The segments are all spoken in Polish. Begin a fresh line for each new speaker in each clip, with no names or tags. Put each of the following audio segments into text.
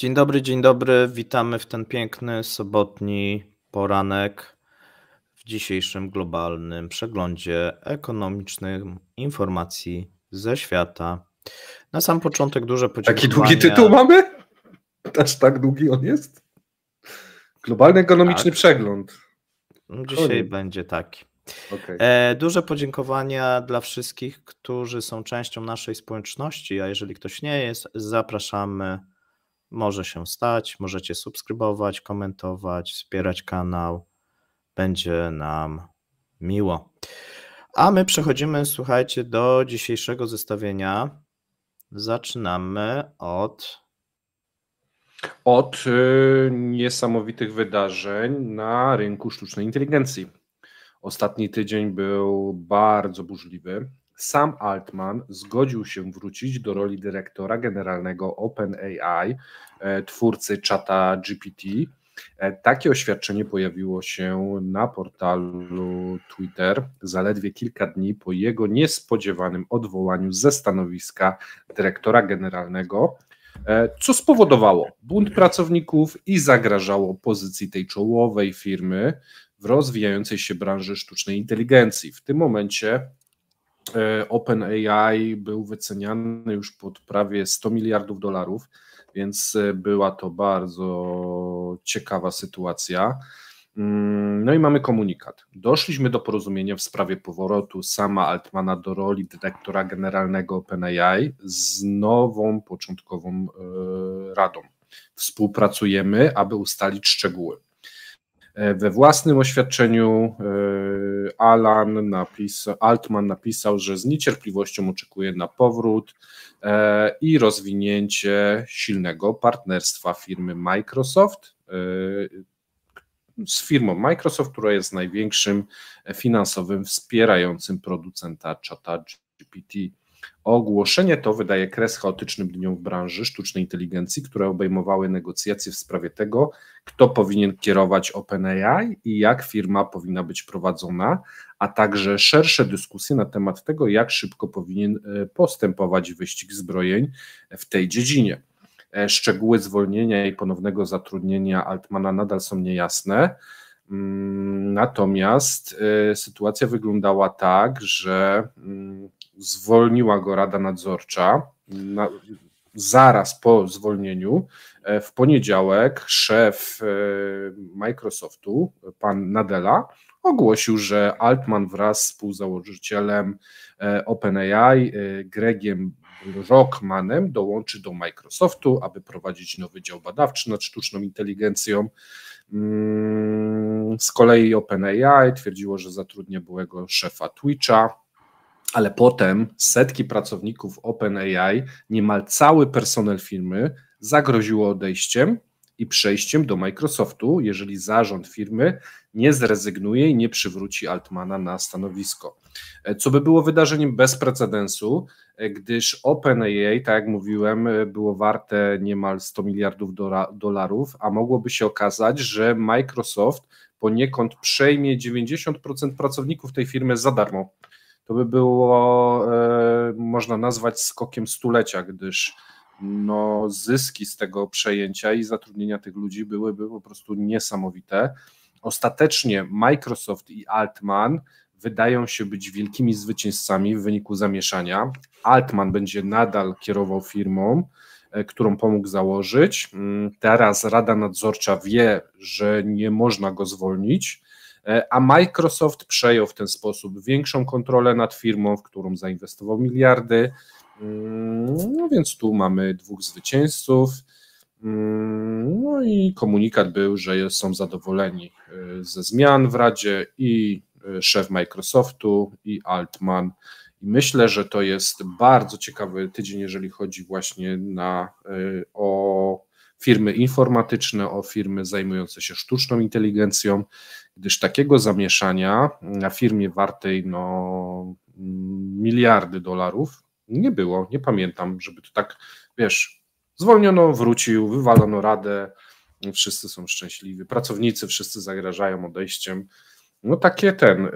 Dzień dobry, dzień dobry. Witamy w ten piękny sobotni poranek w dzisiejszym globalnym przeglądzie ekonomicznych informacji ze świata. Na sam początek duże podziękowania. Taki długi tytuł mamy? Aż tak długi on jest? Globalny ekonomiczny tak. przegląd. No, dzisiaj będzie taki. Okay. E, duże podziękowania dla wszystkich, którzy są częścią naszej społeczności, a jeżeli ktoś nie jest, zapraszamy może się stać, możecie subskrybować, komentować, wspierać kanał. Będzie nam miło. A my przechodzimy, słuchajcie, do dzisiejszego zestawienia.
Zaczynamy od. Od y, niesamowitych wydarzeń na rynku sztucznej inteligencji. Ostatni tydzień był bardzo burzliwy. Sam Altman zgodził się wrócić do roli dyrektora generalnego OpenAI, e, twórcy czata GPT. E, takie oświadczenie pojawiło się na portalu Twitter zaledwie kilka dni po jego niespodziewanym odwołaniu ze stanowiska dyrektora generalnego, e, co spowodowało bunt pracowników i zagrażało pozycji tej czołowej firmy w rozwijającej się branży sztucznej inteligencji. W tym momencie E, OpenAI był wyceniany już pod prawie 100 miliardów dolarów, więc e, była to bardzo ciekawa sytuacja. Mm, no i mamy komunikat. Doszliśmy do porozumienia w sprawie powrotu sama Altmana do roli dyrektora generalnego OpenAI z nową początkową e, radą. Współpracujemy, aby ustalić szczegóły. E, we własnym oświadczeniu e, Alan napisał, Altman napisał, że z niecierpliwością oczekuje na powrót e, i rozwinięcie silnego partnerstwa firmy Microsoft z firmą Microsoft, która jest największym finansowym wspierającym producenta czata GPT. Ogłoszenie to wydaje kres chaotycznym dniom w branży sztucznej inteligencji, które obejmowały negocjacje w sprawie tego, kto powinien kierować OpenAI i jak firma powinna być prowadzona, a także szersze dyskusje na temat tego, jak szybko powinien e, postępować wyścig zbrojeń w tej dziedzinie. E, szczegóły zwolnienia i ponownego zatrudnienia Altmana nadal są niejasne. Mm, natomiast e, sytuacja wyglądała tak, że mm, zwolniła go Rada Nadzorcza. Na, zaraz po zwolnieniu, e, w poniedziałek szef e, Microsoftu, pan Nadella, ogłosił, że Altman wraz z współzałożycielem e, OpenAI, Gregiem Rockmanem, dołączy do Microsoftu, aby prowadzić nowy dział badawczy nad sztuczną inteligencją. Mm, z kolei OpenAI twierdziło, że zatrudnia byłego szefa Twitcha, ale potem setki pracowników OpenAI, niemal cały personel firmy zagroziło odejściem i przejściem do Microsoftu, jeżeli zarząd firmy nie zrezygnuje i nie przywróci Altmana na stanowisko. E, co by było wydarzeniem bez precedensu, e, gdyż OpenAI, tak jak mówiłem, e, było warte niemal 100 miliardów dolarów, a mogłoby się okazać, że Microsoft poniekąd przejmie 90% pracowników tej firmy za darmo to by było, e, można nazwać, skokiem stulecia, gdyż no, zyski z tego przejęcia i zatrudnienia tych ludzi byłyby po prostu niesamowite. Ostatecznie Microsoft i Altman wydają się być wielkimi zwycięzcami w wyniku zamieszania. Altman będzie nadal kierował firmą, e, którą pomógł założyć. Mm, teraz Rada Nadzorcza wie, że nie można go zwolnić E, a Microsoft przejął w ten sposób większą kontrolę nad firmą, w którą zainwestował miliardy. Mm, no więc tu mamy dwóch zwycięzców. Mm, no i komunikat był, że są zadowoleni e, ze zmian w Radzie i e, szef Microsoftu i Altman. I myślę, że to jest bardzo ciekawy tydzień, jeżeli chodzi właśnie na, o firmy informatyczne, o firmy zajmujące się sztuczną inteligencją, gdyż takiego zamieszania na firmie wartej no, miliardy dolarów nie było. Nie pamiętam, żeby to tak, wiesz, zwolniono, wrócił, wywalono radę, wszyscy są szczęśliwi, pracownicy wszyscy zagrażają odejściem. No takie ten, e,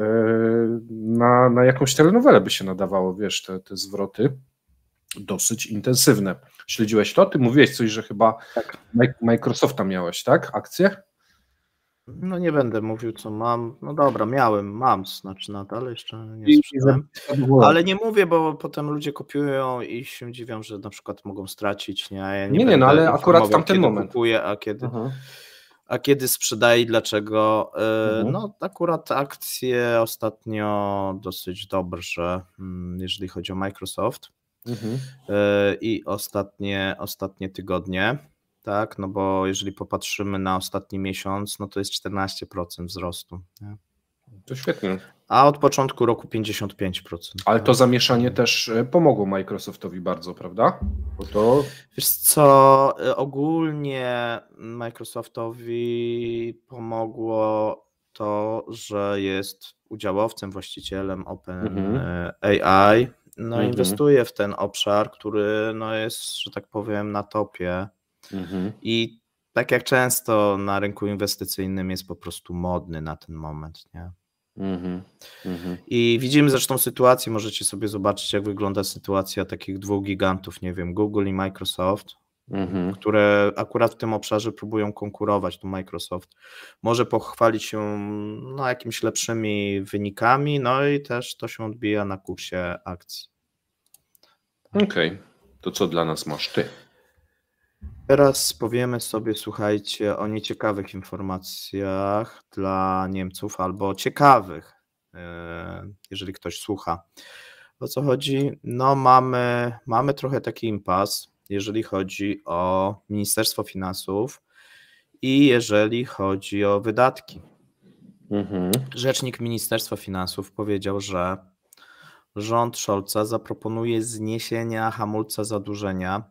na, na jakąś telenowelę by się nadawało, wiesz, te, te zwroty dosyć intensywne. Śledziłeś to? Ty mówiłeś coś, że chyba tak. Microsofta miałeś, tak? Akcję?
No nie będę mówił, co mam. No dobra, miałem, mam, znaczy nadal jeszcze nie sprzedałem. Ale nie mówię, bo potem ludzie kopiują i się dziwią, że na przykład mogą stracić. Nie, ja nie, nie, nie no ale akurat w tamtym moment. Kupuję, a kiedy... Mhm. a kiedy sprzedaje i dlaczego. E, mhm. No, akurat akcje ostatnio dosyć dobrze, mm, jeżeli chodzi o Microsoft. Mhm. E, I ostatnie, ostatnie tygodnie tak? No bo jeżeli popatrzymy na ostatni miesiąc, no to jest 14% wzrostu.
Nie? To świetnie.
A od początku
roku 55%. Ale to tak? zamieszanie tak. też e, pomogło Microsoftowi bardzo, prawda? Bo to...
Wiesz co, e, ogólnie Microsoftowi pomogło to, że jest udziałowcem, właścicielem Open mhm. E, AI. No mhm. inwestuje w ten obszar, który no jest, że tak powiem, na topie Mhm. I tak jak często na rynku inwestycyjnym jest po prostu modny na ten moment, nie?
Mhm. Mhm.
I widzimy zresztą sytuację, możecie sobie zobaczyć, jak wygląda sytuacja takich dwóch gigantów, nie wiem, Google i Microsoft, mhm. które akurat w tym obszarze próbują konkurować. Tu Microsoft może pochwalić się no, jakimiś lepszymi wynikami, no i też to się odbija na kursie akcji.
Okej, okay. to co dla nas masz ty?
Teraz powiemy sobie, słuchajcie, o nieciekawych informacjach dla Niemców albo ciekawych, e, jeżeli ktoś słucha. O co chodzi? No, mamy, mamy trochę taki impas, jeżeli chodzi o Ministerstwo Finansów i jeżeli chodzi o wydatki. Mhm. Rzecznik Ministerstwa Finansów powiedział, że rząd Scholza zaproponuje zniesienia hamulca zadłużenia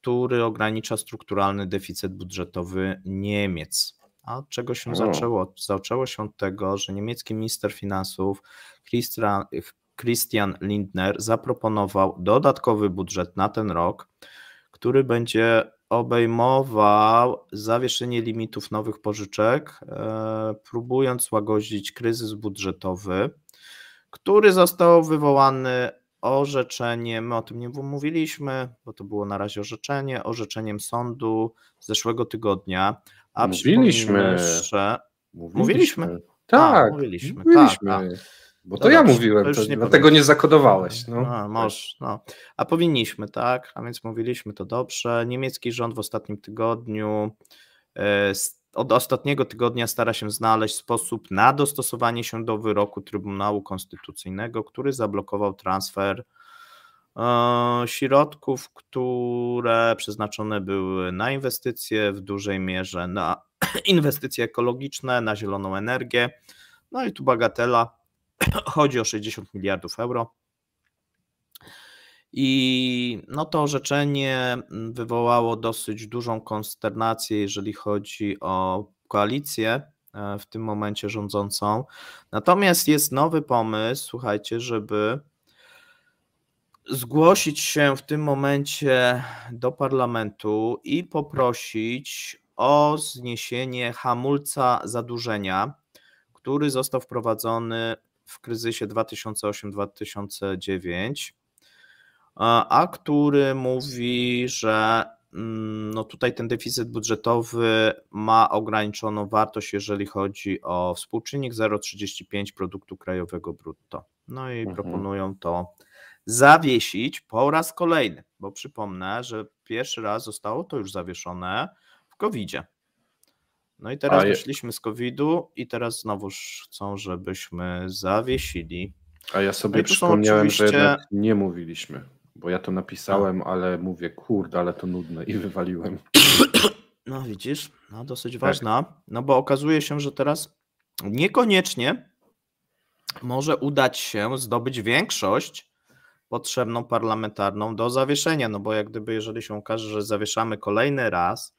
który ogranicza strukturalny deficyt budżetowy Niemiec. A czego się zaczęło? Zaczęło się od tego, że niemiecki minister finansów Christian Lindner zaproponował dodatkowy budżet na ten rok, który będzie obejmował zawieszenie limitów nowych pożyczek, e, próbując łagodzić kryzys budżetowy, który został wywołany orzeczenie, my o tym nie mówiliśmy, bo to było na razie orzeczenie, orzeczeniem sądu z zeszłego tygodnia. A mówiliśmy. Że... Mówiliśmy. mówiliśmy. Tak, a, tak, mówiliśmy. Tak, mówiliśmy.
Tak, bo to, no to ja mówiłem, to nie dlatego nie zakodowałeś. No. A, no,
może, no. a powinniśmy, tak? A więc mówiliśmy to dobrze. Niemiecki rząd w ostatnim tygodniu e, od ostatniego tygodnia stara się znaleźć sposób na dostosowanie się do wyroku Trybunału Konstytucyjnego, który zablokował transfer e, środków, które przeznaczone były na inwestycje, w dużej mierze na inwestycje ekologiczne, na zieloną energię. No i tu bagatela chodzi o 60 miliardów euro. I no to orzeczenie mm, wywołało dosyć dużą konsternację, jeżeli chodzi o koalicję e, w tym momencie rządzącą. Natomiast jest nowy pomysł, słuchajcie, żeby zgłosić się w tym momencie do parlamentu i poprosić o zniesienie hamulca zadłużenia, który został wprowadzony w kryzysie 2008-2009 a który mówi, że mm, no tutaj ten deficyt budżetowy ma ograniczoną wartość, jeżeli chodzi o współczynnik 0,35 produktu krajowego brutto. No i mhm. proponują to zawiesić po raz kolejny, bo przypomnę, że pierwszy raz zostało to już zawieszone w COVID-zie. No i teraz wyszliśmy z COVID-u i teraz znowuż chcą, żebyśmy zawiesili.
A ja sobie no przypomniałem, oczywiście... że jednak nie mówiliśmy bo ja to napisałem, ale mówię, kurde, ale to nudne i wywaliłem.
No widzisz, no dosyć tak. ważna, no bo okazuje się, że teraz niekoniecznie może udać się zdobyć większość potrzebną parlamentarną do zawieszenia, no bo jak gdyby jeżeli się okaże, że zawieszamy kolejny raz,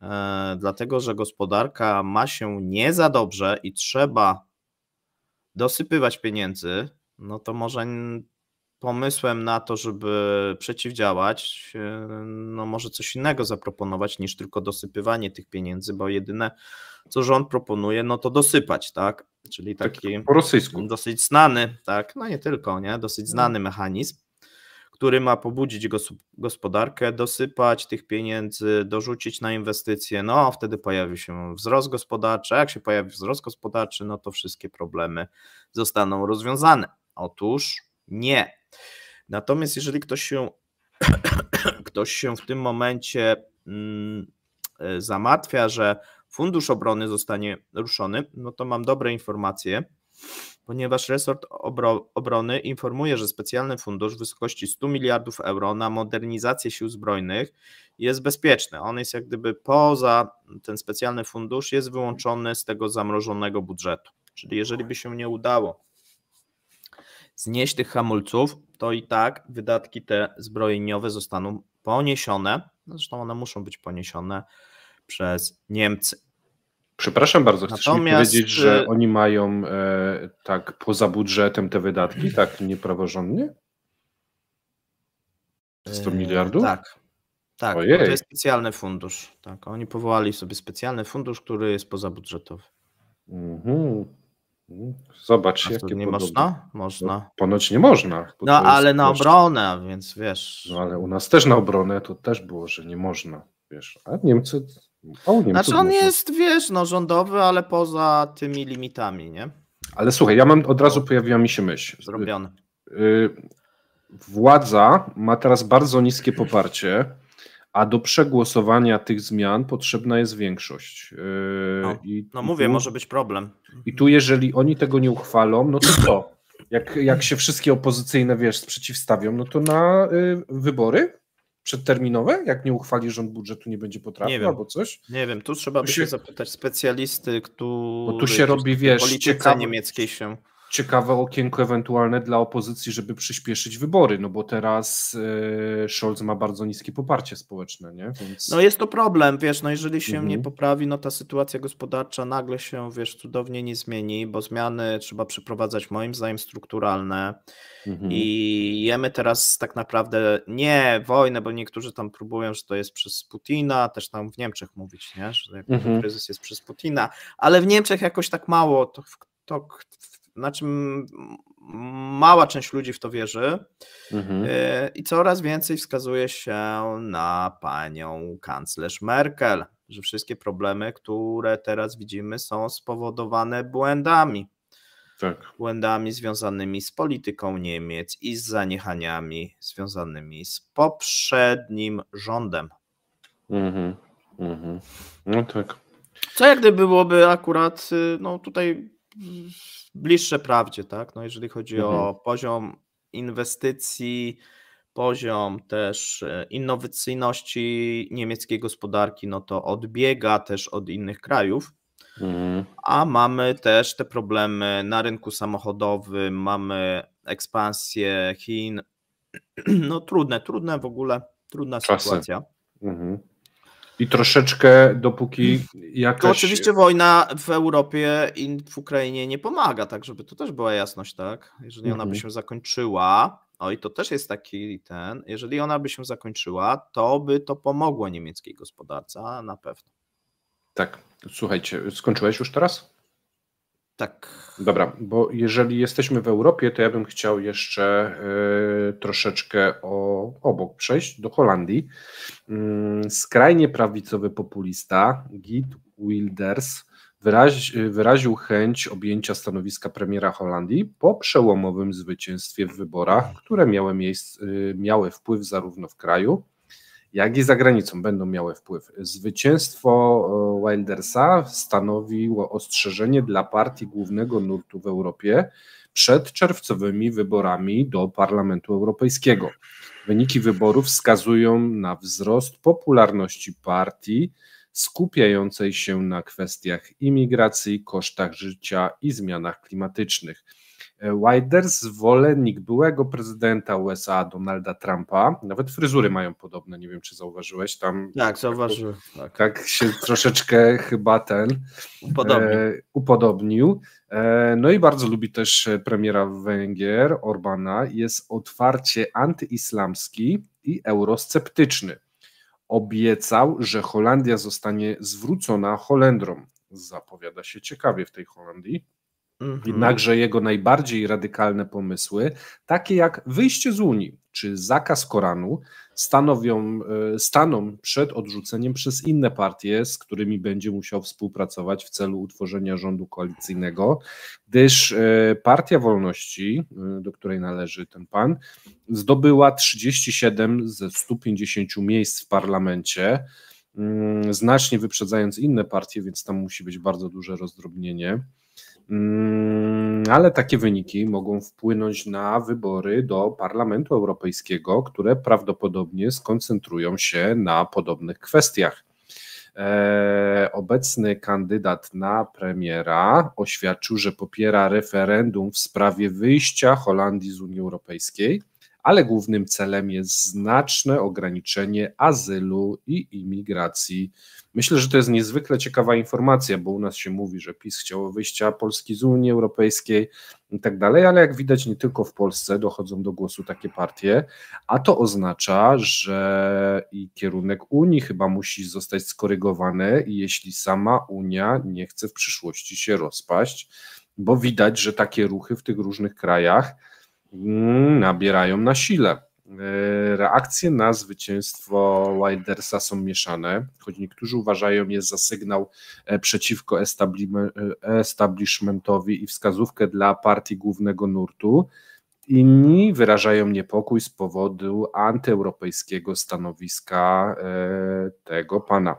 yy, dlatego że gospodarka ma się nie za dobrze i trzeba dosypywać pieniędzy, no to może pomysłem na to, żeby przeciwdziałać, e, no może coś innego zaproponować niż tylko dosypywanie tych pieniędzy, bo jedyne, co rząd proponuje, no to dosypać, tak? Czyli tak, taki tak po rosyjsku. dosyć znany, tak, no nie tylko, nie? Dosyć mhm. znany mechanizm, który ma pobudzić gospodarkę, dosypać tych pieniędzy, dorzucić na inwestycje, no wtedy pojawi się wzrost gospodarczy, a jak się pojawi wzrost gospodarczy, no to wszystkie problemy zostaną rozwiązane. Otóż nie, Natomiast jeżeli ktoś się, ktoś się w tym momencie mm, e, zamartwia, że Fundusz Obrony zostanie ruszony, no to mam dobre informacje, ponieważ resort obro, obrony informuje, że specjalny fundusz w wysokości 100 miliardów euro na modernizację sił zbrojnych jest bezpieczny. On jest jak gdyby poza ten specjalny fundusz, jest wyłączony z tego zamrożonego budżetu. Czyli jeżeli by się nie udało znieść tych hamulców, to i tak wydatki te zbrojeniowe zostaną poniesione. No, zresztą one muszą być poniesione przez Niemcy.
Przepraszam bardzo, chcesz Natomiast... mi powiedzieć, że y, oni mają e, tak poza budżetem te wydatki, hmm. tak niepraworządnie? 100 y, miliardów? Tak. Tak, to jest
specjalny fundusz. Tak, oni powołali sobie specjalny fundusz, który jest pozabudżetowy.
Mhm. Zobacz, A jakie nie można? Można. No, ponoć nie można. No ale na obronę, więc wiesz. No ale u nas też na obronę to też było, że nie można, wiesz. A Niemcy... A Niemcy znaczy on można.
jest, wiesz, no rządowy, ale poza tymi limitami, nie?
Ale słuchaj, ja mam, od razu no. pojawiła mi się myśl. Zrobiony. Y, y, władza ma teraz bardzo niskie poparcie a do przegłosowania tych zmian potrzebna jest większość. Yy, no, I no mówię, może być problem. I tu, jeżeli oni tego nie uchwalą, no to co? Jak, jak się wszystkie opozycyjne, wiesz, sprzeciwstawią, no to na y, wybory przedterminowe, jak nie uchwali rząd budżetu, nie będzie potrafił nie wiem. albo coś?
Nie wiem, tu trzeba by się, się zapytać specjalisty, który... Bo tu się robi, wiesz, ciekawe... niemieckiej się
ciekawe okienko ewentualne dla opozycji, żeby przyspieszyć wybory, no bo teraz yy, Scholz ma bardzo niskie poparcie społeczne, nie? Więc... No
jest to problem, wiesz, no jeżeli się mhm. nie poprawi, no ta sytuacja gospodarcza nagle się, wiesz, cudownie nie zmieni, bo zmiany trzeba przeprowadzać moim zdaniem strukturalne mhm. i jemy teraz tak naprawdę nie wojnę, bo niektórzy tam próbują, że to jest przez Putina, też tam w Niemczech mówić, nie, że mhm. kryzys jest przez Putina, ale w Niemczech jakoś tak mało, to, to na czym mała część ludzi w to wierzy mhm. E, i coraz więcej wskazuje się na panią kanclerz Merkel, że wszystkie problemy, które teraz widzimy, są spowodowane błędami. Tak. Błędami związanymi z polityką Niemiec i z zaniechaniami związanymi z poprzednim rządem.
Mhm. Mhm. No tak.
Co jak gdyby byłoby akurat, y, no tutaj bliższe prawdzie, tak? No jeżeli chodzi mhm. o poziom inwestycji, poziom też e, innowacyjności niemieckiej gospodarki, no to odbiega też od innych krajów. Mhm. A mamy też te problemy na rynku samochodowym, mamy ekspansję Chin. No trudne, trudne w ogóle, trudna Czasy. sytuacja.
I troszeczkę dopóki jakaś... To oczywiście
wojna w Europie i w Ukrainie nie pomaga, tak żeby to też była jasność, tak? Jeżeli ona by mhm. się zakończyła, o i to też jest taki ten, jeżeli ona by się zakończyła, to by to pomogło niemieckiej gospodarce, na pewno.
Tak, słuchajcie, skończyłeś już teraz? Tak. Dobra, bo jeżeli jesteśmy w Europie, to ja bym chciał jeszcze y, troszeczkę o, obok przejść do Holandii. Y, skrajnie prawicowy populista Git Wilders wyraź, wyraził chęć objęcia stanowiska premiera Holandii po przełomowym zwycięstwie w wyborach, które miały, miejsc, y, miały wpływ zarówno w kraju, jak i za granicą będą miały wpływ. Zwycięstwo e, Wildersa stanowiło ostrzeżenie dla partii głównego nurtu w Europie przed czerwcowymi wyborami do Parlamentu Europejskiego. Wyniki wyborów wskazują na wzrost popularności partii skupiającej się na kwestiach imigracji, kosztach życia i zmianach klimatycznych. Widers, zwolennik byłego prezydenta USA Donalda Trumpa, nawet fryzury mają podobne, nie wiem czy zauważyłeś tam. Tak, zauważyłem. Tak, tak się troszeczkę chyba ten upodobnił. E, upodobnił. E, no i bardzo lubi też premiera Węgier, Orbana, jest otwarcie antyislamski i eurosceptyczny. Obiecał, że Holandia zostanie zwrócona Holendrom. Zapowiada się ciekawie w tej Holandii.
Mhm. Jednakże
jego najbardziej radykalne pomysły, takie jak wyjście z Unii czy zakaz Koranu, stanowią, e, staną przed odrzuceniem przez inne partie, z którymi będzie musiał współpracować w celu utworzenia rządu koalicyjnego, gdyż e, Partia Wolności, e, do której należy ten pan, zdobyła 37 ze 150 miejsc w parlamencie mm, znacznie wyprzedzając inne partie, więc tam musi być bardzo duże rozdrobnienie. Mm, ale takie wyniki mogą wpłynąć na wybory do Parlamentu Europejskiego, które prawdopodobnie skoncentrują się na podobnych kwestiach. E, obecny kandydat na premiera oświadczył, że popiera referendum w sprawie wyjścia Holandii z Unii Europejskiej ale głównym celem jest znaczne ograniczenie azylu i imigracji. Myślę, że to jest niezwykle ciekawa informacja, bo u nas się mówi, że PiS chciało wyjścia Polski z Unii Europejskiej i tak dalej, ale jak widać, nie tylko w Polsce dochodzą do głosu takie partie, a to oznacza, że i kierunek Unii chyba musi zostać skorygowany, jeśli sama Unia nie chce w przyszłości się rozpaść, bo widać, że takie ruchy w tych różnych krajach nabierają na sile. E, reakcje na zwycięstwo Wildersa są mieszane, choć niektórzy uważają je za sygnał e, przeciwko e, establishmentowi i wskazówkę dla partii głównego nurtu. Inni wyrażają niepokój z powodu antyeuropejskiego stanowiska tego pana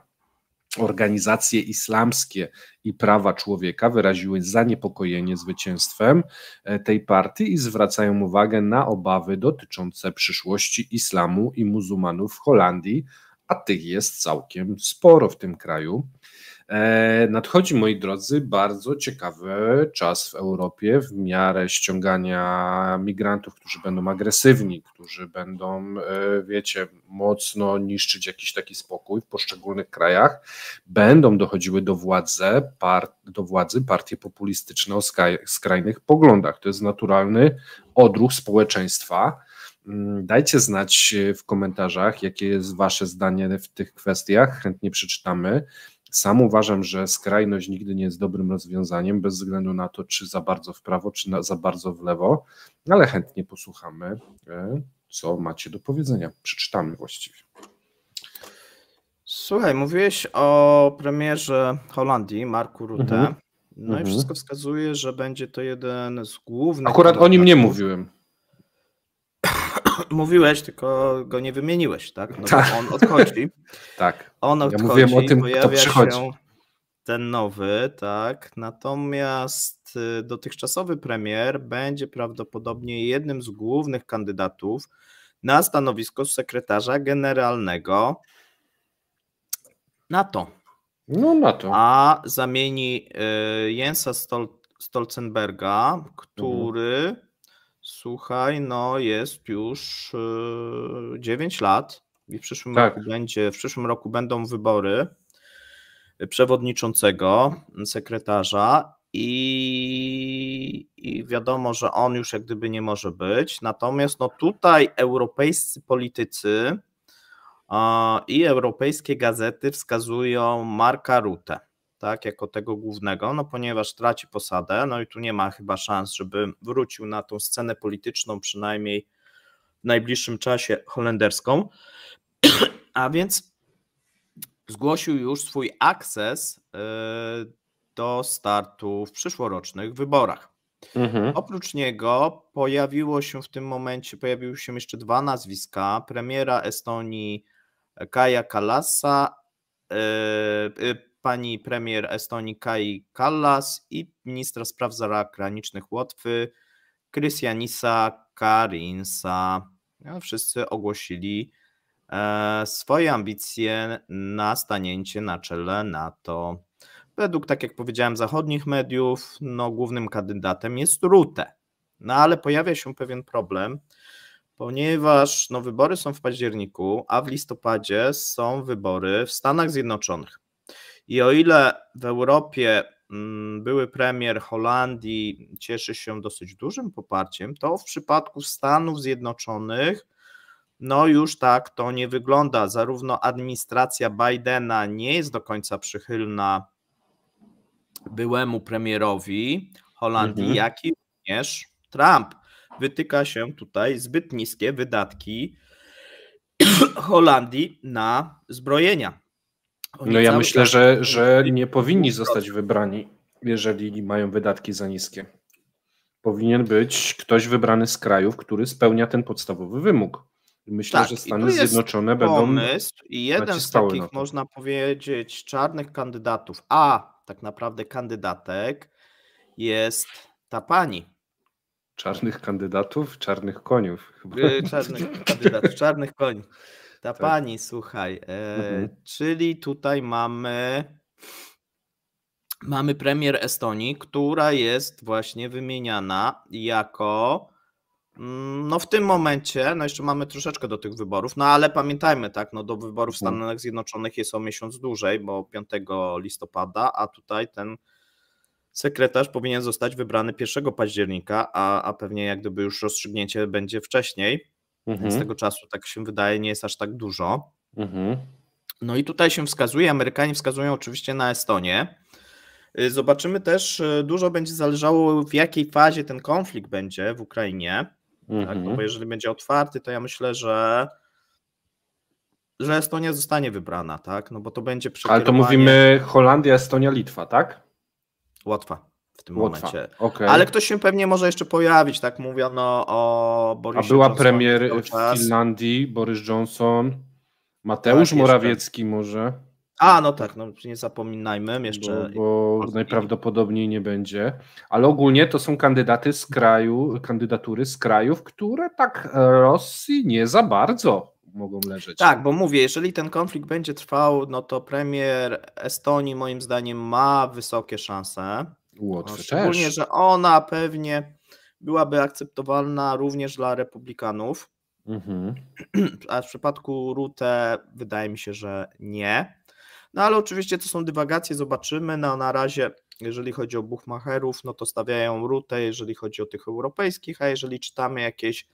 organizacje islamskie i prawa człowieka wyraziły zaniepokojenie zwycięstwem e, tej partii i zwracają uwagę na obawy dotyczące przyszłości islamu i muzułmanów w Holandii a tych jest całkiem sporo w tym kraju. E, nadchodzi, moi drodzy, bardzo ciekawy czas w Europie w miarę ściągania migrantów, którzy będą agresywni, którzy będą, e, wiecie, mocno niszczyć jakiś taki spokój w poszczególnych krajach. Będą dochodziły do władzy, part, do władzy partie populistyczne o skrajnych poglądach. To jest naturalny odruch społeczeństwa Mm, dajcie znać e, w komentarzach, jakie jest Wasze zdanie w tych kwestiach. Chętnie przeczytamy. Sam uważam, że skrajność nigdy nie jest dobrym rozwiązaniem, bez względu na to, czy za bardzo w prawo, czy za bardzo w lewo, ale chętnie posłuchamy, e, co macie do powiedzenia. Przeczytamy właściwie.
Słuchaj, mówiłeś o premierze Holandii, Marku Rutte. Mhm. No mhm. i wszystko wskazuje, że będzie to jeden z głównych. Akurat o nim nie mówiłem mówiłeś, tylko go nie wymieniłeś, tak? No tak. on odchodzi. tak. On odchodzi, ja mówiłem o tym, kto przychodzi. ten nowy, tak? Natomiast y, dotychczasowy premier będzie prawdopodobnie jednym z głównych kandydatów na stanowisko sekretarza generalnego NATO. No NATO. A zamieni y, Jensa Stol Stolzenberga, mhm. który mhm Słuchaj, no jest już 9 y, lat i w przyszłym, tak. roku będzie, w przyszłym roku będą wybory y, przewodniczącego, y, sekretarza i, i, wiadomo, że on już jak gdyby nie może być. Natomiast no tutaj europejscy politycy i europejskie gazety wskazują Marka Rutę tak, jako tego głównego, no ponieważ traci posadę, no i tu nie ma chyba szans, żeby wrócił na tą scenę polityczną, przynajmniej w najbliższym czasie holenderską. A więc zgłosił już swój akces e, do startu w przyszłorocznych wyborach. Mhm. Oprócz niego pojawiło się w tym momencie, pojawiły się jeszcze dwa nazwiska, premiera Estonii Kaja Kalasa, e, e, pani premier Estonii Kai Kallas i ministra spraw zagranicznych Łotwy Krystianisa Karinsa. No, wszyscy ogłosili e, swoje ambicje na stanięcie na czele NATO. Według, tak jak powiedziałem, zachodnich mediów, no, głównym kandydatem jest Rutte. No ale pojawia się pewien problem, ponieważ no, wybory są w październiku, a w listopadzie są wybory w Stanach Zjednoczonych. I o ile w Europie mm, były premier Holandii cieszy się dosyć dużym poparciem, to w przypadku Stanów Zjednoczonych no już tak to nie wygląda. Zarówno administracja Bidena nie jest do końca przychylna byłemu premierowi Holandii, mhm. jak i również Trump. Wytyka się tutaj zbyt niskie wydatki Holandii na zbrojenia.
Oni no ja myślę, czas... że, że nie powinni zostać wybrani, jeżeli mają wydatki za niskie. Powinien być ktoś wybrany z krajów, który spełnia ten podstawowy wymóg. Myślę, tak, że Stany Zjednoczone pomysł, będą.
Pomysł i jeden z takich, można powiedzieć, czarnych kandydatów, a tak naprawdę kandydatek, jest ta pani.
Czarnych kandydatów, czarnych koniów. Y, czarnych kandydatów,
czarnych koni. Ta tak. pani, słuchaj, e, mhm. czyli tutaj mamy mamy premier Estonii, która jest właśnie wymieniana jako mm, no w tym momencie, no jeszcze mamy troszeczkę do tych wyborów, no ale pamiętajmy, tak, no do wyborów w mhm. Stanach Zjednoczonych jest o miesiąc dłużej, bo 5 listopada, a tutaj ten sekretarz powinien zostać wybrany 1 października, a, a pewnie jak gdyby już rozstrzygnięcie będzie wcześniej. Mhm. Z tego czasu, tak się wydaje, nie jest aż tak dużo. Mhm. No i tutaj się wskazuje, Amerykanie wskazują oczywiście na Estonię. Y, zobaczymy też, y, dużo będzie zależało, w jakiej fazie ten konflikt będzie w
Ukrainie.
Tak, mhm. Tak? No bo jeżeli będzie otwarty, to ja myślę, że że Estonia zostanie wybrana, tak? No bo to będzie przekierowanie... Ale to mówimy
Holandia, Estonia, Litwa, tak? Łatwa w tym Łotwa. momencie. Okay. Ale
ktoś się pewnie może jeszcze pojawić, tak mówiono o Borysie A była Johnson, premier w
Finlandii, Boris Johnson, Mateusz tak, Morawiecki może. A, no tak, no nie zapominajmy jeszcze. Bo, bo najprawdopodobniej nie będzie. Ale ogólnie to są kandydaty z kraju, kandydatury z krajów, które tak Rosji nie za bardzo mogą leżeć. Tak, bo
mówię, jeżeli ten konflikt będzie trwał, no to premier Estonii moim zdaniem ma wysokie szanse.
Łotwy no, szczególnie, że
ona pewnie byłaby akceptowalna również dla republikanów. Mhm. A w przypadku Rute wydaje mi się, że nie. No ale oczywiście to są dywagacje, zobaczymy. No, na razie, jeżeli chodzi o Buchmacherów, no to stawiają Rutę, jeżeli chodzi o tych europejskich, a jeżeli czytamy jakieś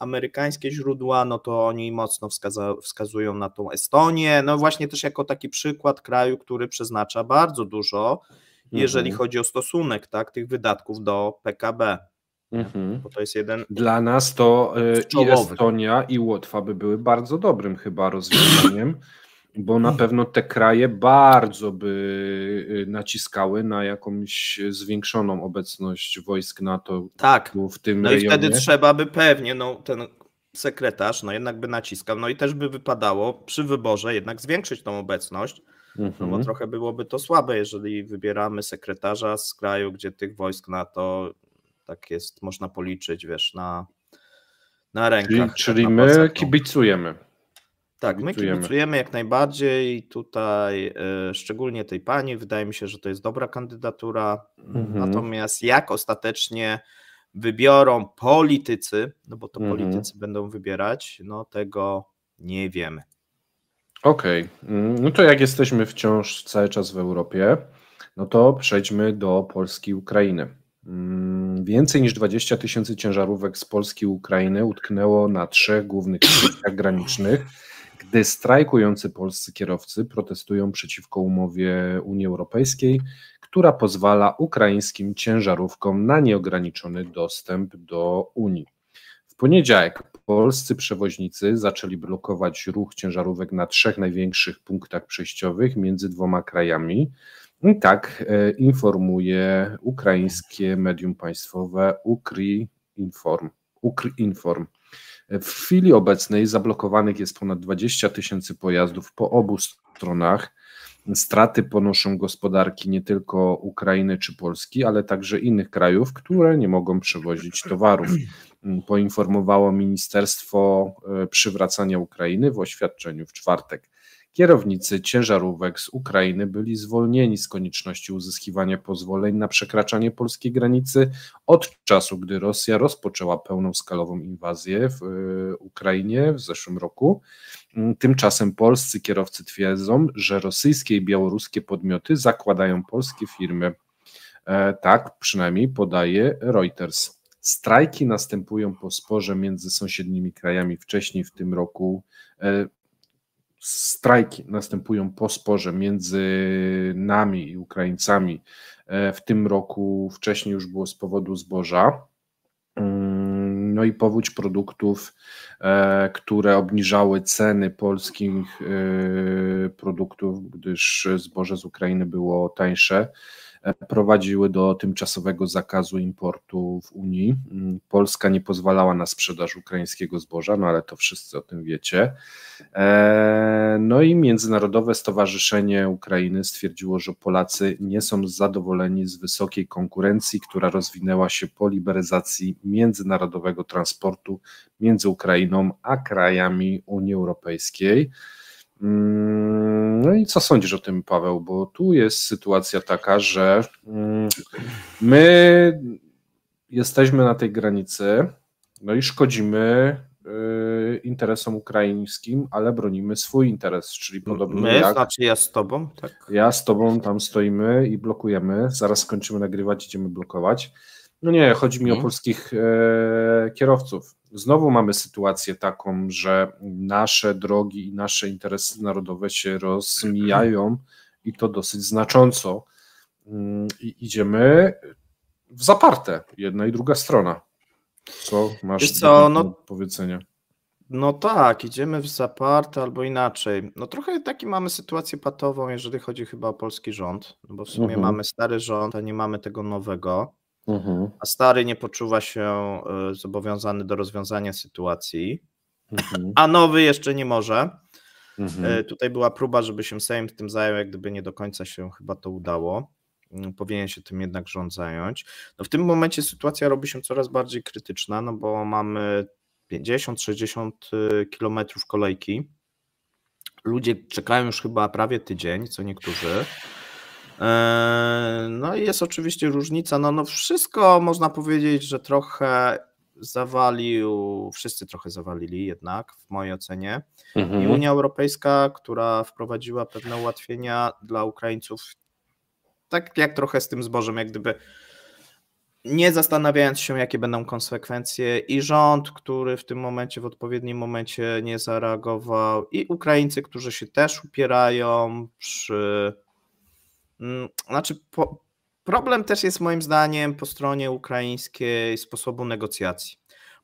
amerykańskie źródła, no to oni mocno wskaza- wskazują na tą Estonię. No właśnie też jako taki przykład kraju, który przeznacza bardzo dużo jeżeli mhm. chodzi o stosunek tak, tych wydatków do PKB. Mhm. Bo to jest
jeden. Dla nas to tak, y, i Estonia, i Łotwa by były bardzo dobrym chyba rozwiązaniem, bo na pewno te kraje bardzo by y, naciskały na jakąś zwiększoną obecność wojsk NATO tak. w tym no rejonie. i wtedy trzeba
by pewnie no, ten sekretarz no, jednak by naciskał, no i też by wypadało przy wyborze jednak zwiększyć tą obecność Mhm. No bo mhm. trochę byłoby to słabe, jeżeli wybieramy sekretarza z kraju, gdzie tych wojsk NATO tak jest, można policzyć, wiesz, na,
na rękach. Czyli, tak, czyli na my kibicujemy.
Tak, my kibicujemy jak najbardziej. Tutaj y, szczególnie tej pani, wydaje mi się, że to jest dobra kandydatura. Mhm. Natomiast jak ostatecznie wybiorą politycy, no bo to mhm. politycy będą wybierać, no tego nie wiemy.
Okej, mm, no to jak jesteśmy wciąż cały czas w Europie, no to przejdźmy do Polski i Ukrainy. Mm, więcej niż 20 tysięcy ciężarówek z Polski i Ukrainy utknęło na trzech głównych przejściach granicznych, gdy strajkujący polscy kierowcy protestują przeciwko umowie Unii Europejskiej, która pozwala ukraińskim ciężarówkom na nieograniczony dostęp do Unii. W poniedziałek polscy przewoźnicy zaczęli blokować ruch ciężarówek na trzech największych punktach przejściowych między dwoma krajami. I tak e, informuje ukraińskie medium państwowe Ukrinform. Ukrinform. W chwili obecnej zablokowanych jest ponad 20 tysięcy pojazdów po obu stronach. Straty ponoszą gospodarki nie tylko Ukrainy czy Polski, ale także innych krajów, które nie mogą przewozić towarów poinformowało Ministerstwo e, Przywracania Ukrainy w oświadczeniu w czwartek. Kierownicy ciężarówek z Ukrainy byli zwolnieni z konieczności uzyskiwania pozwoleń na przekraczanie polskiej granicy od czasu, gdy Rosja rozpoczęła pełną skalową inwazję w e, Ukrainie w zeszłym roku. Tymczasem polscy kierowcy twierdzą, że rosyjskie i białoruskie podmioty zakładają polskie firmy. E, tak przynajmniej podaje Reuters. Strajki następują po sporze między sąsiednimi krajami wcześniej w tym roku. E, strajki następują po sporze między nami i Ukraińcami. E, w tym roku wcześniej już było z powodu zboża mm, no i powódź produktów, e, które obniżały ceny polskich produktów, gdyż zboże z Ukrainy było tańsze. E, prowadziły do tymczasowego zakazu importu w Unii. Mm, Polska nie pozwalała na sprzedaż ukraińskiego zboża, no ale to wszyscy o tym wiecie. E, no i Międzynarodowe Stowarzyszenie Ukrainy stwierdziło, że Polacy nie są zadowoleni z wysokiej konkurencji, która rozwinęła się po liberalizacji międzynarodowego transportu między Ukrainą a krajami Unii Europejskiej. Mm, no i co sądzisz o tym, Paweł? Bo tu jest sytuacja taka, że mm, my jesteśmy na tej granicy, no i szkodzimy y, interesom ukraińskim, ale bronimy swój interes, czyli podobnie My, jak...
znaczy ja z tobą, tak.
Ja z tobą tam stoimy i blokujemy, zaraz skończymy nagrywać, idziemy blokować. No nie, chodzi mi hmm. o mhm. polskich e, kierowców. Znowu mamy sytuację taką, że nasze drogi i nasze interesy narodowe się rozmijają i to dosyć znacząco. Mm, I idziemy w zaparte, jedna i druga strona. Co masz co, do no, powiedzenia?
No tak, idziemy w zaparte albo inaczej. No trochę taki mamy sytuację patową, jeżeli chodzi chyba o polski rząd, no bo w sumie mhm. mamy stary rząd, a nie mamy tego nowego. Mhm. A stary nie poczuwa się e, zobowiązany do rozwiązania sytuacji, mhm. a nowy jeszcze nie może. Mhm. E, tutaj była próba, żeby się Sejm tym zajął, jak gdyby nie do końca się chyba to udało. Mm, powinien się tym jednak rząd zająć. No w tym momencie sytuacja robi się coraz bardziej krytyczna, no bo mamy 50-60 e, kilometrów kolejki. Ludzie czekają już chyba prawie tydzień, co niektórzy. E, no i jest oczywiście różnica. No, no wszystko można powiedzieć, że trochę zawalił, wszyscy trochę zawalili jednak, w mojej ocenie. Mhm. I Unia Europejska, która wprowadziła pewne ułatwienia dla Ukraińców, tak jak trochę z tym zbożem, jak gdyby nie zastanawiając się, jakie będą konsekwencje, i rząd, który w tym momencie, w odpowiednim momencie nie zareagował, i Ukraińcy, którzy się też upierają przy Mm, znaczy, po, problem też jest moim zdaniem po stronie ukraińskiej sposobu negocjacji,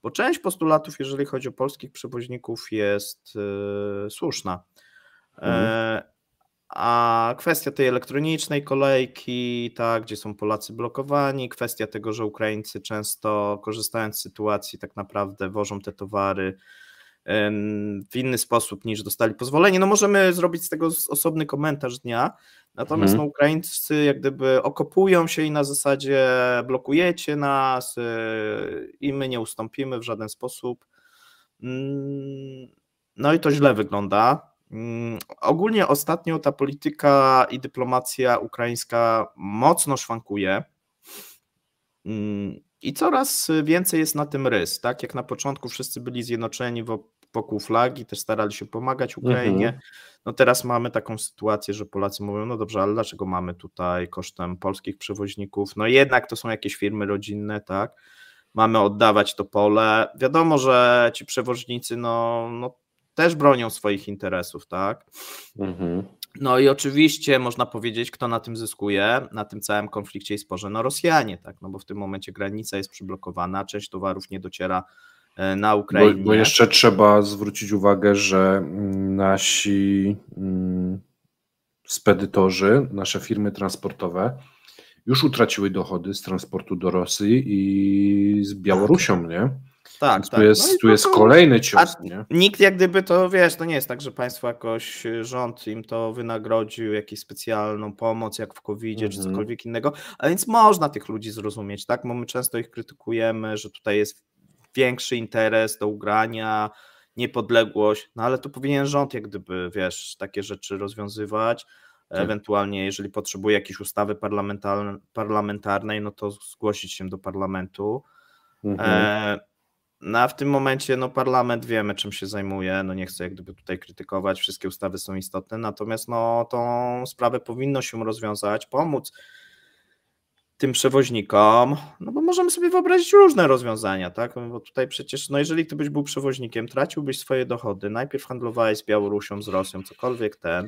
bo część postulatów, jeżeli chodzi o polskich przewoźników, jest y, słuszna. E, mhm. a kwestia tej elektronicznej kolejki, tak, gdzie są Polacy blokowani, kwestia tego, że Ukraińcy często korzystając z sytuacji, tak naprawdę wożą te towary w inny sposób niż dostali pozwolenie. No możemy zrobić z tego osobny komentarz dnia, natomiast mhm. no, Ukraińcy jak gdyby okopują się i na zasadzie blokujecie nas y, i my nie ustąpimy w żaden sposób. Mm, no i to źle wygląda. Mm, ogólnie ostatnio ta polityka i dyplomacja ukraińska mocno szwankuje. Mm, I coraz więcej jest na tym rys, tak? Jak na początku wszyscy byli zjednoczeni w wokół flagi, też starali się pomagać Ukrainie. Mhm. No teraz mamy taką sytuację, że Polacy mówią, no dobrze, ale dlaczego mamy tutaj kosztem polskich przewoźników? No jednak to są jakieś firmy rodzinne, tak? Mamy oddawać to pole. Wiadomo, że ci przewoźnicy, no, no też bronią swoich interesów, tak? Mhm. No i oczywiście można powiedzieć, kto na tym zyskuje, na tym całym konflikcie i sporze, no Rosjanie, tak? No bo w tym momencie granica jest przyblokowana, część towarów nie dociera E, na Ukrainie. Bo, bo jeszcze
trzeba zwrócić uwagę, że mm, nasi mm, spedytorzy, nasze firmy transportowe już utraciły dochody z transportu do Rosji i z tak. Białorusią, nie?
Tak, tak. Tu jest, no tu jest to, kolejny cios. Nie? Nikt jak gdyby to, wiesz, to nie jest tak, że państwo jakoś, e, rząd im to wynagrodził, jakąś specjalną pomoc, jak w covid mm czy mhm. cokolwiek innego, a więc można tych ludzi zrozumieć, tak? Bo my często ich krytykujemy, że tutaj jest większy interes do ugrania, niepodległość, no ale to powinien rząd jak gdyby, wiesz, takie rzeczy rozwiązywać, tak. ewentualnie jeżeli potrzebuje jakiejś ustawy parlamentarnej, no to zgłosić się do parlamentu.
Mhm. E,
no a w tym momencie no parlament wiemy czym się zajmuje, no nie chcę jak gdyby tutaj krytykować, wszystkie ustawy są istotne, natomiast no tą sprawę powinno się rozwiązać, pomóc tym przewoźnikom, no bo możemy sobie wyobrazić różne rozwiązania, tak? No bo tutaj przecież, no jeżeli ty byś był przewoźnikiem, traciłbyś swoje dochody, najpierw handlowałeś z Białorusią, z Rosją, cokolwiek ten,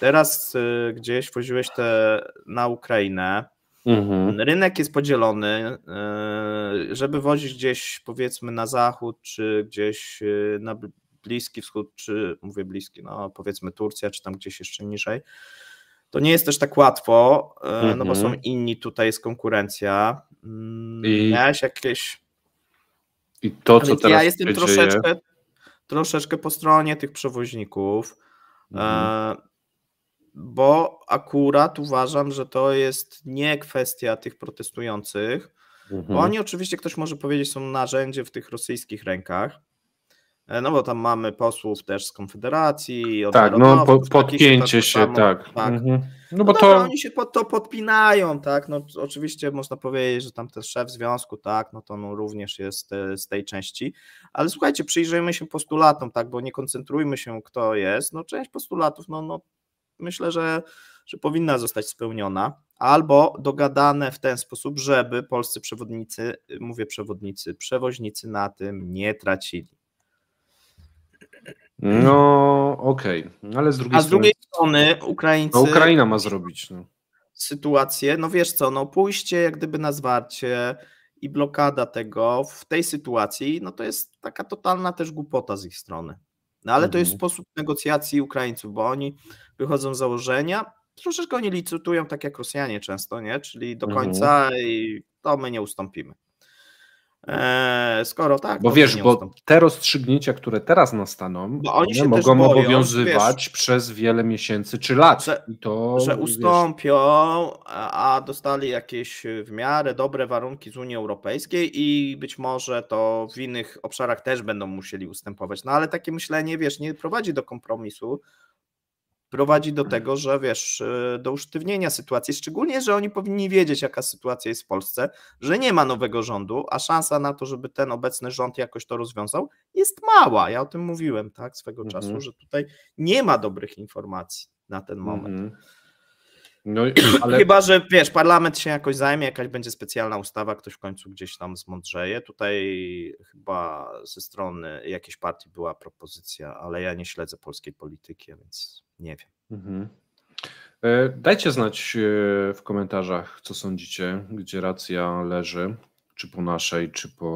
teraz y, gdzieś woziłeś te na Ukrainę, mhm. rynek jest podzielony, y, żeby wozić gdzieś powiedzmy na zachód, czy gdzieś y, na Bliski Wschód, czy mówię bliski, no powiedzmy Turcja, czy tam gdzieś jeszcze niżej, to nie jest też tak łatwo, mm -hmm. no bo są mhm. inni, tutaj jest konkurencja. Mm, I... Miałeś jakieś.
I to, co teraz. Ja jestem troszeczkę,
troszeczkę po stronie tych przewoźników, mm. bo akurat uważam, że to jest nie kwestia tych protestujących, mm -hmm. bo mhm. oni oczywiście, ktoś może powiedzieć, są narzędzie w tych rosyjskich rękach. E, no bo tam mamy posłów też z Konfederacji. tak, no po, tak podpięcie się, tak. tak. Mhm. No, no bo dobra, to... oni się pod to podpinają, tak, no oczywiście można powiedzieć, że tam też szef związku, tak, no to no, również jest e, z tej części, ale słuchajcie, przyjrzyjmy się postulatom, tak, bo nie koncentrujmy się kto jest, no część postulatów, no, no myślę, że, że powinna zostać spełniona, albo dogadane w ten sposób, żeby polscy przewodnicy, mówię przewodnicy, przewoźnicy na tym nie tracili.
No, okej, okay. No ale z drugiej, A z drugiej
strony, strony Ukraińcy. No, Ukraina ma
zrobić. No.
Sytuację, no wiesz co, no pójście jak gdyby na zwarcie i blokada tego w tej sytuacji, no to jest taka totalna też głupota z ich strony. No ale mhm. to jest mhm. sposób negocjacji Ukraińców, bo oni wychodzą z założenia, troszeczkę oni licytują tak jak Rosjanie często, nie? Czyli do mhm. końca mhm. i to my nie ustąpimy. E, skoro tak. Bo wiesz, bo
te rozstrzygnięcia, które teraz nastaną, bo mogą boją, obowiązywać wiesz, przez wiele miesięcy czy lat. Że, to, że
ustąpią, wiesz. a dostali jakieś y, w miarę dobre warunki z Unii Europejskiej i być może to w innych obszarach też będą musieli ustępować. No ale takie myślenie, wiesz, nie prowadzi do kompromisu, prowadzi do tego, że wiesz, y, do usztywnienia sytuacji, szczególnie, że oni powinni wiedzieć, jaka sytuacja jest w Polsce, że nie ma nowego rządu, a szansa na to, żeby ten obecny rząd jakoś to rozwiązał, jest mała. Ja o tym mówiłem, tak, swego mm czasu, że tutaj nie ma dobrych informacji na ten moment. Mhm. No, ale... Chyba, że wiesz, parlament się jakoś zajmie, jakaś będzie specjalna ustawa, ktoś w końcu gdzieś tam zmądrzeje. Tutaj chyba ze strony jakiejś partii była propozycja, ale ja nie śledzę polskiej polityki, więc
nie wiem. Mhm. E, dajcie znać e, w komentarzach, co sądzicie, gdzie racja leży czy po naszej, czy po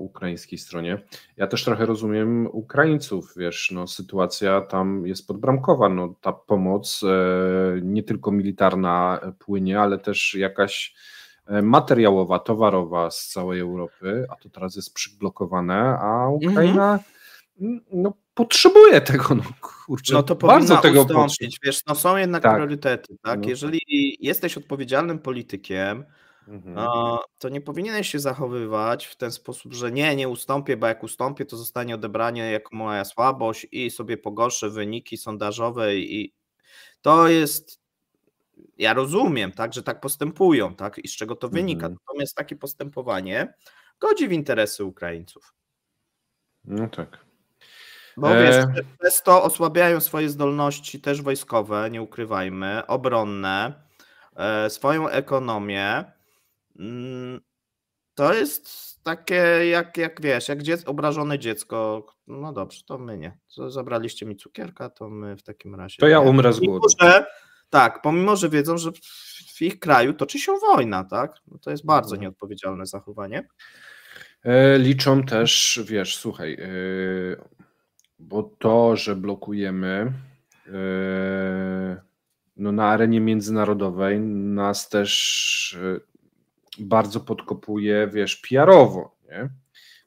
ukraińskiej stronie. Ja też trochę rozumiem Ukraińców, wiesz, no, sytuacja tam jest podbramkowa, no, ta pomoc e, nie tylko militarna płynie, ale też jakaś e, materiałowa, towarowa z całej Europy, a to teraz jest przyblokowane, a Ukraina mhm. no, potrzebuje tego, no kurczę, no to bardzo tego ustąpić,
wiesz, no są jednak tak. priorytety, tak? No. Jeżeli tak. jesteś odpowiedzialnym politykiem, mhm. No, to nie powinieneś się zachowywać w ten sposób, że nie, nie ustąpię, bo jak ustąpię, to zostanie odebranie jako moja słabość i sobie pogorszę wyniki sondażowe i to jest ja rozumiem, tak, że tak postępują, tak, i z czego to wynika. Mhm. Natomiast takie postępowanie godzi w interesy Ukraińców.
No tak. Bo wiesz, e.
przez to osłabiają swoje zdolności też wojskowe, nie ukrywajmy, obronne, e, swoją ekonomię. Mm, to jest takie, jak, jak wiesz, jak dziec, obrażone dziecko. No dobrze, to my nie. zabraliście mi cukierka, to my w takim razie. To ja umrę z głodu. tak, pomimo, że wiedzą, że w ich kraju toczy się wojna, tak? No to jest bardzo no. nieodpowiedzialne zachowanie.
E, liczą też, wiesz, słuchaj, e, bo to, że blokujemy. E, no na arenie międzynarodowej nas też e, bardzo podkopuje, wiesz, PR-owo. Nie?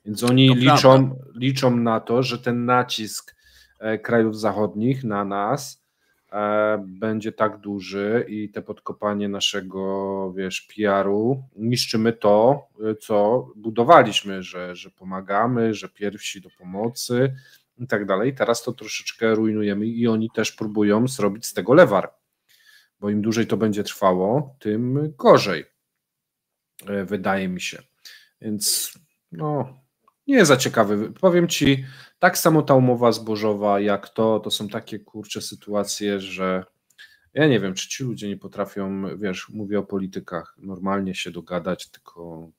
Więc oni liczą, liczą na to, że ten nacisk e, krajów zachodnich na nas e, będzie tak duży i te podkopanie naszego, wiesz, PR-u, niszczymy to, e, co budowaliśmy, że, że pomagamy, że pierwsi do pomocy i tak dalej. Teraz to troszeczkę rujnujemy i oni też próbują zrobić z tego lewar, bo im dłużej to będzie trwało, tym gorzej. E, wydaje mi się. Więc no, nie za ciekawy. Powiem ci, tak samo ta umowa zbożowa, jak to, to są takie kurcze sytuacje, że ja nie wiem, czy ci ludzie nie potrafią, wiesz, mówię o politykach, normalnie się dogadać, tylko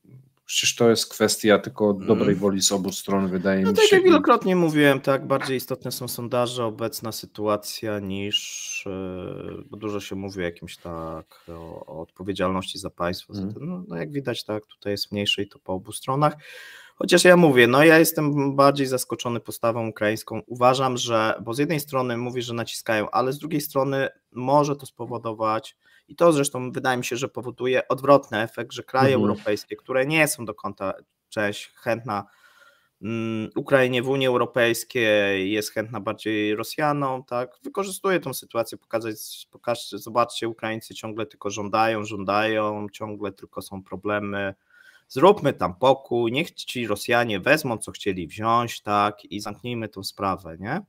Przecież to jest kwestia tylko dobrej mm. woli z obu stron, wydaje no mi tak się. Tak jak
wielokrotnie mówiłem, tak, bardziej istotne są sondaże, obecna sytuacja niż, e, bo dużo się mówi o jakimś tak, o, o odpowiedzialności za państwo. Mm. no, no, jak widać, tak, tutaj jest i to po obu stronach. Chociaż ja mówię, no ja jestem bardziej zaskoczony postawą ukraińską. Uważam, że, bo z jednej strony mówi, że naciskają, ale z drugiej strony może to spowodować i to zresztą wydaje mi się, że powoduje odwrotny efekt, że kraje mhm. europejskie, które nie są do końca cześć, chętna mm, Ukrainie w Unii Europejskiej, jest chętna bardziej Rosjanom, tak? Wykorzystuje tą sytuację, pokazać, pokażcie, zobaczcie, Ukraińcy ciągle tylko żądają, żądają, ciągle tylko są problemy. Zróbmy tam pokój, niech ci Rosjanie wezmą, co chcieli wziąć, tak? I zamknijmy tą sprawę, nie?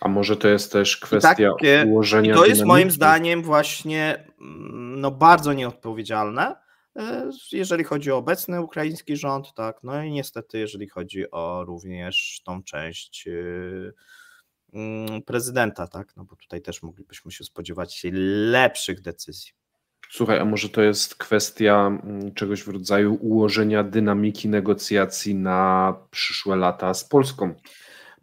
A może to jest też kwestia I takie, ułożenia. I to jest dynamiki. moim
zdaniem właśnie mm, no, bardzo nieodpowiedzialne, e, jeżeli chodzi o obecny ukraiński rząd, tak, no i niestety, jeżeli chodzi o również tą część y, mm, prezydenta, tak, no bo tutaj też moglibyśmy się spodziewać się lepszych decyzji.
Słuchaj, a może to jest kwestia mm, czegoś w rodzaju ułożenia dynamiki negocjacji na przyszłe lata z Polską?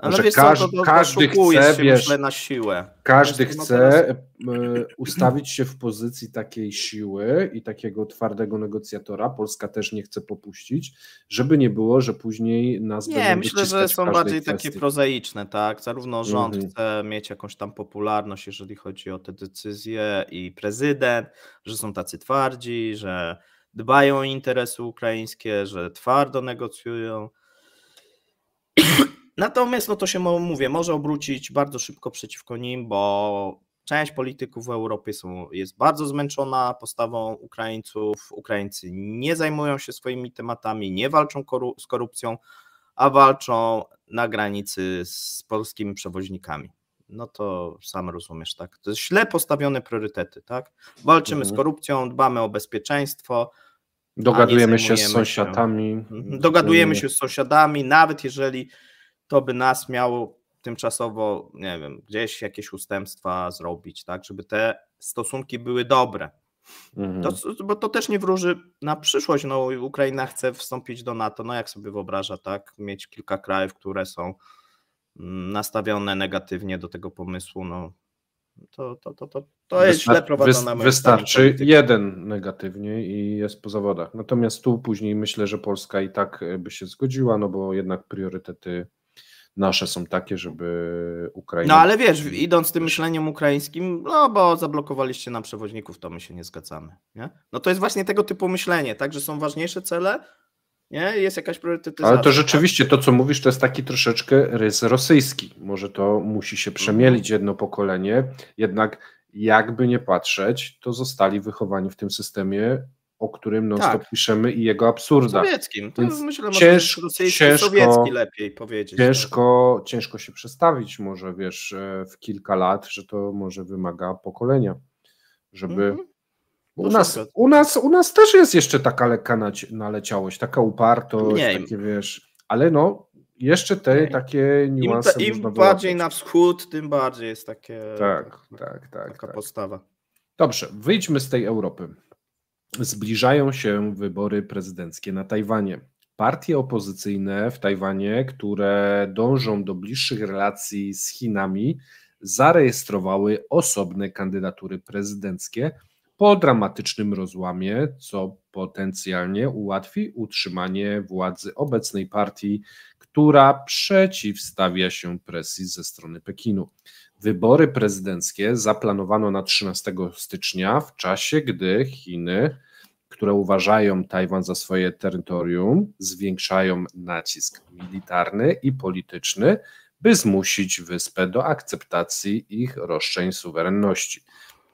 No że wiesz, każ, to, to, każdy chce, się, wiesz, myślę,
na siłę.
Każdy chce no teraz... E, ustawić się w pozycji takiej siły i takiego twardego negocjatora. Polska też nie chce popuścić, żeby nie było, że później nas Nie, myślę, że są bardziej kwestii. takie
prozaiczne, tak? Zarówno rząd mhm. chce mieć jakąś tam popularność, jeżeli chodzi o te decyzje i prezydent, że są tacy twardzi, że dbają o interesy ukraińskie, że twardo negocjują. Natomiast, no to się mówię, może obrócić bardzo szybko przeciwko nim, bo część polityków w Europie są, jest bardzo zmęczona postawą Ukraińców. Ukraińcy nie zajmują się swoimi tematami, nie walczą koru z korupcją, a walczą na granicy z polskimi przewoźnikami. No to sam rozumiesz, tak? To jest źle postawione priorytety, tak? Walczymy mhm. z korupcją, dbamy o bezpieczeństwo.
Dogadujemy się z sąsiadami. Się, mhm. dogadujemy się
z sąsiadami, nawet jeżeli to by nas miało tymczasowo, nie wiem, gdzieś jakieś ustępstwa zrobić, tak, żeby te stosunki były dobre. To, mhm. bo to też nie wróży na przyszłość. No, Ukraina chce wstąpić do NATO. No, jak sobie wyobraża, tak? Mieć kilka krajów, które są mm, nastawione negatywnie do tego pomysłu. No, to, to, to, to, to jest źle prowadzone. Wystarczy
jeden negatywnie i jest po zawodach. Natomiast tu później myślę, że Polska i tak e, by się zgodziła, no bo jednak priorytety nasze są takie, żeby Ukraina... No ale wiesz,
idąc tym myśleniem ukraińskim, no bo zablokowaliście nam przewoźników, to my się nie zgadzamy. Nie? No to jest właśnie tego typu myślenie, tak, że są ważniejsze cele, nie? Jest jakaś priorytetyzacja. Ale to tak? rzeczywiście,
tak? to co mówisz, to jest taki troszeczkę rys rosyjski. Może to musi się przemielić mhm. jedno pokolenie, jednak jakby nie patrzeć, to zostali wychowani w tym systemie o którym non tak. piszemy i jego absurda. Sowieckim. To Więc myślę, cięż, ciężko, sowiecki
lepiej powiedzieć. Tak.
Ciężko, tak. ciężko się przestawić może, wiesz, e, w kilka lat, że to może wymaga pokolenia, żeby... Mm -hmm. U nas, u, nas, u nas też jest jeszcze taka lekka naleciałość, taka upartość, Mniej. takie wiesz, ale no jeszcze te Mniej. takie niuanse. Im, ta, im bardziej
na wschód, tym bardziej jest takie. Tak,
tak, tak. Taka tak. postawa. Dobrze, wyjdźmy z tej Europy zbliżają się wybory prezydenckie na Tajwanie. Partie opozycyjne w Tajwanie, które dążą do bliższych relacji z Chinami, zarejestrowały osobne kandydatury prezydenckie po dramatycznym rozłamie, co potencjalnie ułatwi utrzymanie władzy obecnej partii, która przeciwstawia się presji ze strony Pekinu. Wybory prezydenckie zaplanowano na 13 stycznia, w czasie gdy Chiny, które uważają Tajwan za swoje terytorium, zwiększają nacisk militarny i polityczny, by zmusić wyspę do akceptacji ich roszczeń suwerenności.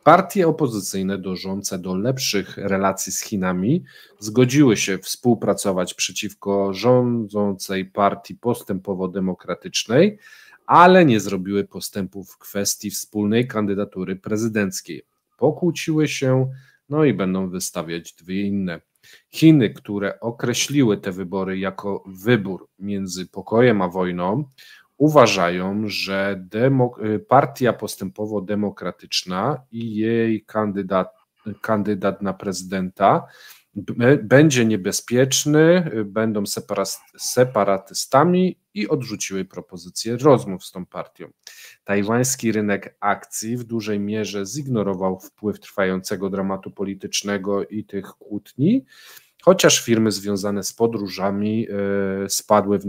Partie opozycyjne dążące do lepszych relacji z Chinami zgodziły się współpracować przeciwko rządzącej partii postępowo-demokratycznej, ale nie zrobiły postępów w kwestii wspólnej kandydatury prezydenckiej. Pokłóciły się, no i będą wystawiać dwie inne. Chiny, które określiły te wybory jako wybór między pokojem a wojną, uważają, że partia postępowo-demokratyczna i jej kandydat, kandydat na prezydenta będzie niebezpieczny, y, będą separatystami i odrzuciły propozycję rozmów z tą partią. Tajwański rynek akcji w dużej mierze zignorował wpływ trwającego dramatu politycznego i tych kłótni, chociaż firmy związane z podróżami y, spadły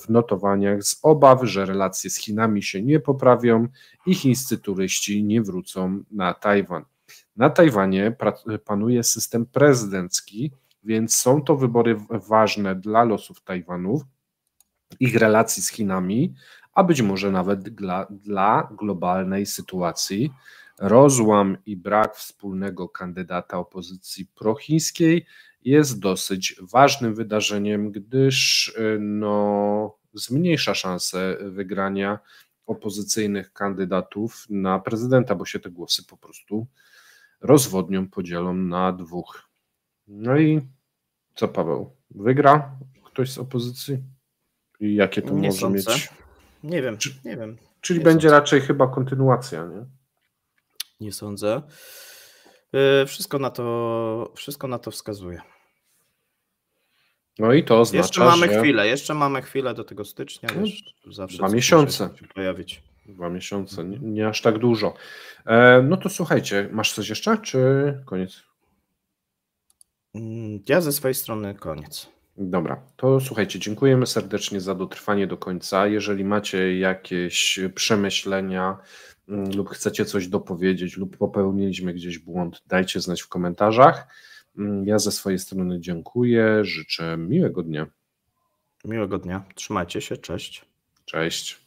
w notowaniach z obaw, że relacje z Chinami się nie poprawią i chińscy turyści nie wrócą na Tajwan. Na Tajwanie panuje system prezydencki, więc są to wybory ważne dla losów Tajwanów, ich relacji z Chinami, a być może nawet dla, dla globalnej sytuacji. Rozłam i brak wspólnego kandydata opozycji prochińskiej jest dosyć ważnym wydarzeniem, gdyż y, no, zmniejsza szanse wygrania opozycyjnych kandydatów na prezydenta, bo się te głosy po prostu rozwodnią podzielą na dwóch. No i co Paweł? Wygra ktoś z opozycji? I jakie to nie może sądzę. mieć?
Nie wiem, Czy, nie wiem.
Czyli nie będzie sądzę. raczej chyba kontynuacja, nie?
Nie sądzę. E, wszystko na to, wszystko na to
wskazuje. No i to oznacza, Jeszcze mamy że... chwilę,
jeszcze mamy chwilę do tego stycznia. No, dwa
miesiące. Się pojawić. Dwa miesiące, nie, mhm. nie aż tak dużo. E, no to słuchajcie, masz coś jeszcze, czy koniec? Mm, ja ze swojej strony koniec. Dobra, to słuchajcie, dziękujemy serdecznie za dotrwanie do końca. Jeżeli macie jakieś przemyślenia mm, lub chcecie coś dopowiedzieć lub popełniliśmy gdzieś błąd, dajcie znać w komentarzach. Mm, ja ze swojej strony dziękuję, życzę miłego dnia. Miłego dnia, trzymajcie się, cześć. Cześć.